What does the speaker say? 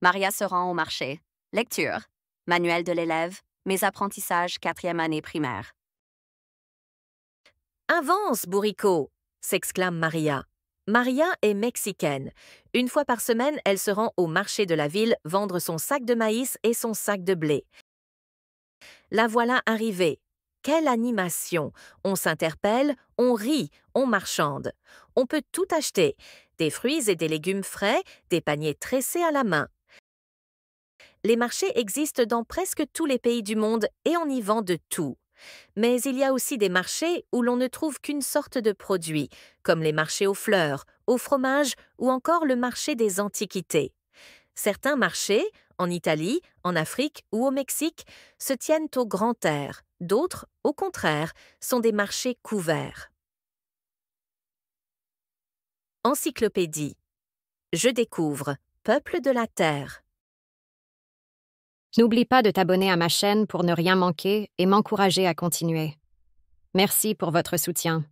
Maria se rend au marché. Lecture. Manuel de l'élève. Mes apprentissages quatrième année primaire. Avance, bourricot s'exclame Maria. Maria est mexicaine. Une fois par semaine, elle se rend au marché de la ville vendre son sac de maïs et son sac de blé. La voilà arrivée. Quelle animation On s'interpelle, on rit, on marchande. On peut tout acheter, des fruits et des légumes frais, des paniers tressés à la main. Les marchés existent dans presque tous les pays du monde et on y vend de tout. Mais il y a aussi des marchés où l'on ne trouve qu'une sorte de produit, comme les marchés aux fleurs, au fromage ou encore le marché des antiquités. Certains marchés, en Italie, en Afrique ou au Mexique, se tiennent au grand air, d'autres, au contraire, sont des marchés couverts. Encyclopédie. Je découvre, peuple de la Terre. N'oublie pas de t'abonner à ma chaîne pour ne rien manquer et m'encourager à continuer. Merci pour votre soutien.